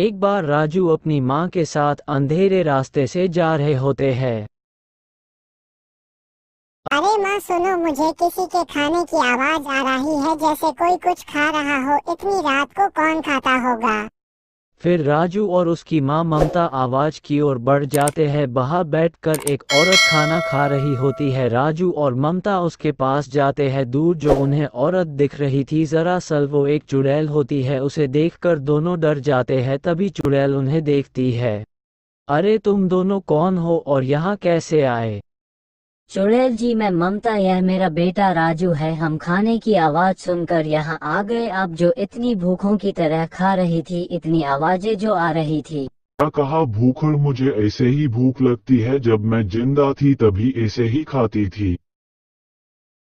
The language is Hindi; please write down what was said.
एक बार राजू अपनी माँ के साथ अंधेरे रास्ते से जा रहे होते हैं अरे माँ सुनो मुझे किसी के खाने की आवाज आ रही है जैसे कोई कुछ खा रहा हो इतनी रात को कौन खाता होगा फिर राजू और उसकी माँ ममता आवाज की ओर बढ़ जाते हैं बाहर बैठकर एक औरत खाना खा रही होती है राजू और ममता उसके पास जाते हैं दूर जो उन्हें औरत दिख रही थी जरा सल वो एक चुड़ैल होती है उसे देखकर दोनों डर जाते हैं तभी चुड़ैल उन्हें देखती है अरे तुम दोनों कौन हो और यहाँ कैसे आए चुड़ैल जी मैं ममता यह मेरा बेटा राजू है हम खाने की आवाज सुनकर यहाँ आ गए अब जो इतनी भूखों की तरह खा रही थी इतनी आवाजें जो आ रही थी कहा भूखड़ मुझे ऐसे ही भूख लगती है जब मैं जिंदा थी तभी ऐसे ही खाती थी